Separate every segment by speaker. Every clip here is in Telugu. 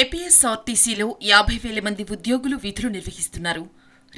Speaker 1: ఏపీఎస్ఆర్టీసీలో యాభై వేల మంది ఉద్యోగులు విధులు నిర్వహిస్తున్నారు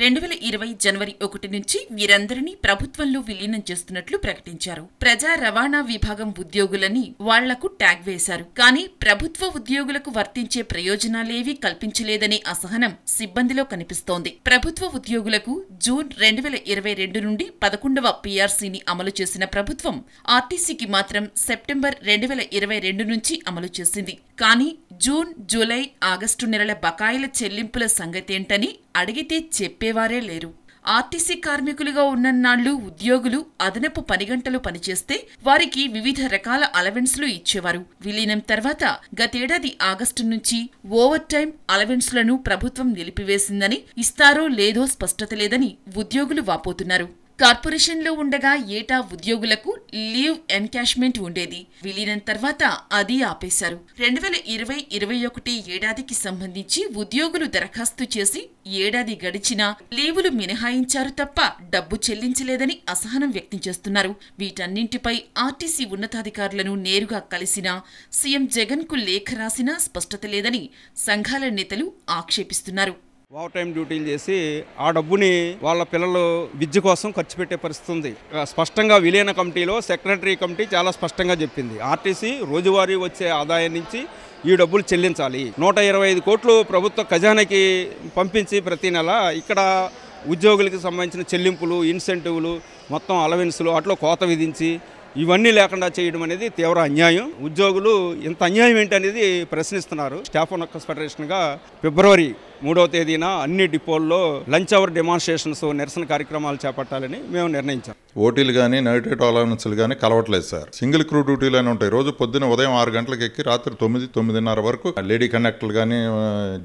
Speaker 1: రెండు వేల ఇరవై జనవరి ఒకటి నుంచి వీరందరినీ ప్రభుత్వంలో విలీనం చేస్తున్నట్లు ప్రకటించారు ప్రజా రవాణా విభాగం ఉద్యోగులని వాళ్లకు ట్యాగ్ వేశారు కానీ ప్రభుత్వ ఉద్యోగులకు వర్తించే ప్రయోజనాలేవీ కల్పించలేదనే అసహనం సిబ్బందిలో కనిపిస్తోంది ప్రభుత్వ ఉద్యోగులకు జూన్ రెండు వేల ఇరవై రెండు నుండి పదకొండవ పీఆర్సీని అమలు చేసిన ప్రభుత్వం ఆర్టీసీకి మాత్రం సెప్టెంబర్ రెండు వేల ఇరవై రెండు నుంచి అమలు చేసింది కానీ జూన్ జూలై ఆగస్టు నెలల బకాయిల చెల్లింపుల సంగతేంటని అడిగితే చెప్పే చెప్పేవారే లేరు ఆర్టీసీ కార్మికులుగా ఉన్ననాళ్లు ఉద్యోగులు అదనపు పని గంటలు పనిచేస్తే వారికి వివిధ రకాల అలవెన్స్లు ఇచ్చేవారు విలీనం తర్వాత గతేడాది ఆగస్టు నుంచి ఓవర్ టైం అలవెన్స్లను ప్రభుత్వం నిలిపివేసిందని ఇస్తారో లేదో స్పష్టత లేదని ఉద్యోగులు వాపోతున్నారు కార్పొరేషన్లో ఉండగా ఏటా ఉద్యోగులకు లీవ్ ఎన్కాష్మెంట్ ఉండేది విలీనం తర్వాత అది ఆపేశారు రెండు వేల ఇరవై ఇరవై ఒకటి ఏడాదికి సంబంధించి ఉద్యోగులు దరఖాస్తు చేసి ఏడాది గడిచినా లీవులు మినహాయించారు తప్ప డబ్బు చెల్లించలేదని అసహనం వ్యక్తం చేస్తున్నారు వీటన్నింటిపై ఆర్టీసీ ఉన్నతాధికారులను నేరుగా కలిసినా సీఎం జగన్కు లేఖ రాసినా స్పష్టత లేదని సంఘాల నేతలు ఆక్షేపిస్తున్నారు
Speaker 2: ఓవర్ టైం డ్యూటీలు చేసి ఆ డబ్బుని వాళ్ళ పిల్లలు విద్య కోసం ఖర్చు పెట్టే పరిస్థితి ఉంది స్పష్టంగా విలీన కమిటీలో సెక్రటరీ కమిటీ చాలా స్పష్టంగా చెప్పింది ఆర్టీసీ రోజువారీ వచ్చే ఆదాయం నుంచి ఈ డబ్బులు చెల్లించాలి నూట ఇరవై ఐదు కోట్లు ప్రభుత్వ ఖజానాకి పంపించి ప్రతి నెల ఇక్కడ ఉద్యోగులకు సంబంధించిన చెల్లింపులు ఇన్సెంటివ్లు మొత్తం అలవెన్సులు అట్లా కోత విధించి ఇవన్నీ లేకుండా చేయడం అనేది తీవ్ర అన్యాయం ఉద్యోగులు ఇంత అన్యాయం ఏంటనేది ప్రశ్నిస్తున్నారు స్టాఫ్ వర్కర్స్ ఫెడరేషన్గా ఫిబ్రవరి మూడవ తేదీన అన్ని డిపోల్లో లంచ్ అవర్ డెమాన్స్ట్రేషన్స్ నిరసన కార్యక్రమాలు చేపట్టాలని మేము నిర్ణయించాం
Speaker 3: ఓటీలు కానీ ఎయిట్ అలవెన్స్లు కానీ కలవట్లేదు సార్ సింగిల్ క్రూ డ్యూటీలు అని ఉంటాయి రోజు పొద్దున ఉదయం ఆరు గంటలకు ఎక్కి రాత్రి తొమ్మిది తొమ్మిదిన్నర వరకు లేడీ కండక్టర్లు కానీ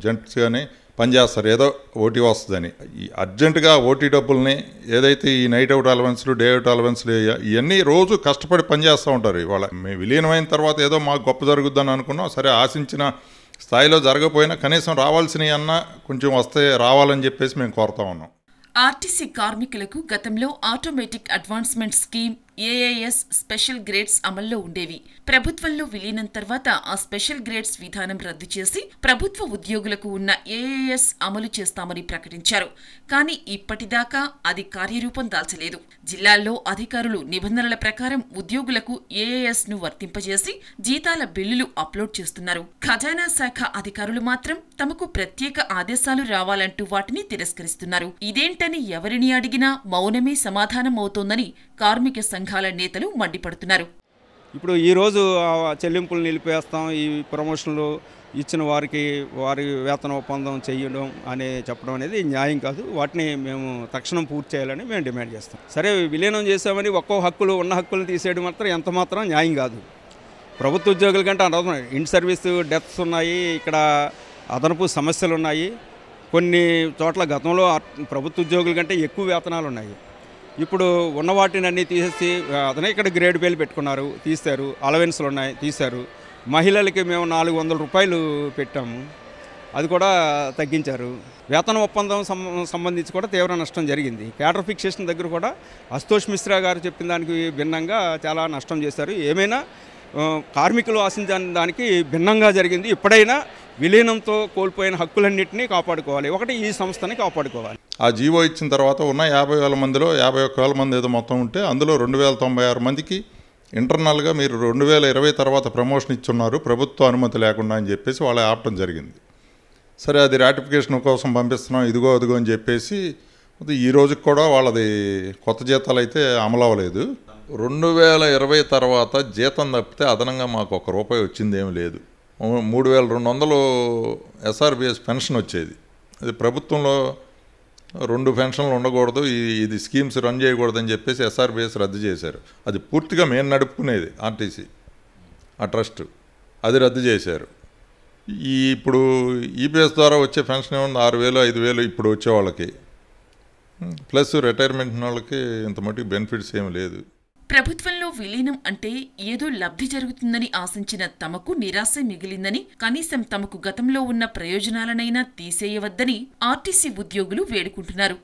Speaker 3: జెంట్స్ కానీ పనిచేస్తారు ఏదో ఓటీ వస్తుందని ఈ అర్జెంటుగా ఓటీ డబ్బుల్ని ఏదైతే ఈ నైట్ అవుట్ అలవెన్స్లు డే అవుట్ అలవెన్స్లు ఇవన్నీ రోజు కష్టపడి పనిచేస్తూ ఉంటారు ఇవాళ మేము విలీనమైన తర్వాత ఏదో మాకు గొప్ప జరుగుద్దని అనుకున్నాం సరే ఆశించిన స్థాయిలో జరగపోయినా కనీసం రావాల్సినవి అన్నా కొంచెం వస్తే రావాలని చెప్పేసి
Speaker 1: మేము కోరుతా ఉన్నాం ఆర్టీసీ కార్మికులకు గతంలో automatic advancement scheme AIS special grades అమల్లో ఉండేవి ప్రభుత్వంలో విలీనం తర్వాత ఆ స్పెషల్ గ్రేడ్స్ విధానం రద్దు చేసి ప్రభుత్వ ఉద్యోగులకు ఉన్న ఏఐఎస్ అమలు చేస్తామని ప్రకటించారు కానీ ఇప్పటిదాకా అది కార్యరూపం దాల్చలేదు జిల్లాల్లో అధికారులు నిబంధనల ప్రకారం ఉద్యోగులకు ఏఏఎస్ ను వర్తింపజేసి జీతాల బిల్లులు అప్లోడ్ చేస్తున్నారు ఖజానా శాఖ అధికారులు మాత్రం తమకు ప్రత్యేక ఆదేశాలు రావాలంటూ వాటిని తిరస్కరిస్తున్నారు ఇదేంటని ఎవరిని అడిగినా మౌనమే సమాధానం అవుతోందని కార్మిక సంఘ సంఘాల నేతలు మండిపడుతున్నారు
Speaker 2: ఇప్పుడు ఈరోజు చెల్లింపులు నిలిపేస్తాం ఈ ప్రమోషన్లు ఇచ్చిన వారికి వారి వేతన ఒప్పందం చేయడం అనే చెప్పడం అనేది న్యాయం కాదు వాటిని మేము తక్షణం పూర్తి చేయాలని మేము డిమాండ్ చేస్తాం సరే విలీనం చేసామని ఒక్కో హక్కులు ఉన్న హక్కులను తీసేయడం మాత్రం ఎంత మాత్రం న్యాయం కాదు ప్రభుత్వ ఉద్యోగుల కంటే అనవసరం ఇంటి సర్వీస్ డెత్స్ ఉన్నాయి ఇక్కడ అదనపు సమస్యలు ఉన్నాయి కొన్ని చోట్ల గతంలో ప్రభుత్వ ఉద్యోగుల కంటే ఎక్కువ వేతనాలు ఉన్నాయి ఇప్పుడు ఉన్న వాటిని అన్నీ తీసేసి అతనే ఇక్కడ గ్రేడ్ పేలు పెట్టుకున్నారు తీశారు అలవెన్స్లు ఉన్నాయి తీశారు మహిళలకి మేము నాలుగు వందల రూపాయలు పెట్టాము అది కూడా తగ్గించారు వేతన ఒప్పందం సంబంధించి కూడా తీవ్ర నష్టం జరిగింది క్యాటర్ ఫిక్సేషన్ దగ్గర కూడా అస్తోష్ మిశ్రా గారు చెప్పిన దానికి భిన్నంగా చాలా నష్టం చేశారు ఏమైనా కార్మికులు ఆశించిన దానికి భిన్నంగా జరిగింది ఇప్పుడైనా విలీనంతో కోల్పోయిన హక్కులన్నింటినీ కాపాడుకోవాలి ఒకటి ఈ సంస్థని కాపాడుకోవాలి
Speaker 3: ఆ జీవో ఇచ్చిన తర్వాత ఉన్న యాభై వేల మందిలో యాభై ఒక్క వేల మంది ఏదో మొత్తం ఉంటే అందులో రెండు వేల తొంభై ఆరు మందికి ఇంటర్నల్గా మీరు రెండు వేల ఇరవై తర్వాత ప్రమోషన్ ఇచ్చున్నారు ప్రభుత్వ అనుమతి లేకుండా అని చెప్పేసి వాళ్ళు ఆపడం జరిగింది సరే అది రాటిఫికేషన్ కోసం పంపిస్తున్నాం ఇదిగో అదిగో అని చెప్పేసి ఈ రోజుకి కూడా వాళ్ళది కొత్త జీతాలు అయితే అమలు అవ్వలేదు రెండు వేల ఇరవై తర్వాత జీతం తప్పితే అదనంగా మాకు ఒక రూపాయి ఏమి లేదు మూడు వేల రెండు వందలు ఎస్ఆర్బిఎస్ పెన్షన్ వచ్చేది అది ప్రభుత్వంలో రెండు పెన్షన్లు ఉండకూడదు ఇది స్కీమ్స్ రన్ చేయకూడదని చెప్పేసి ఎస్ఆర్బిఎస్ రద్దు చేశారు అది పూర్తిగా మేము నడుపుకునేది ఆర్టీసీ ఆ ట్రస్ట్ అది రద్దు చేశారు ఈ ఇప్పుడు ఈపీఎస్ e ద్వారా వచ్చే పెన్షన్ ఏమన్నా ఆరు వేలు ఐదు వేలు ఇప్పుడు వచ్చే వాళ్ళకి ప్లస్ రిటైర్మెంట్ వాళ్ళకి ఇంత బెనిఫిట్స్ ఏమి లేదు
Speaker 1: ప్రభుత్వంలో విలీనం అంటే ఏదో లబ్ధి జరుగుతుందని ఆశించిన తమకు నిరాశ మిగిలిందని కనీసం తమకు గతంలో ఉన్న ప్రయోజనాలనైనా తీసేయవద్దని ఆర్టీసీ ఉద్యోగులు వేడుకుంటున్నారు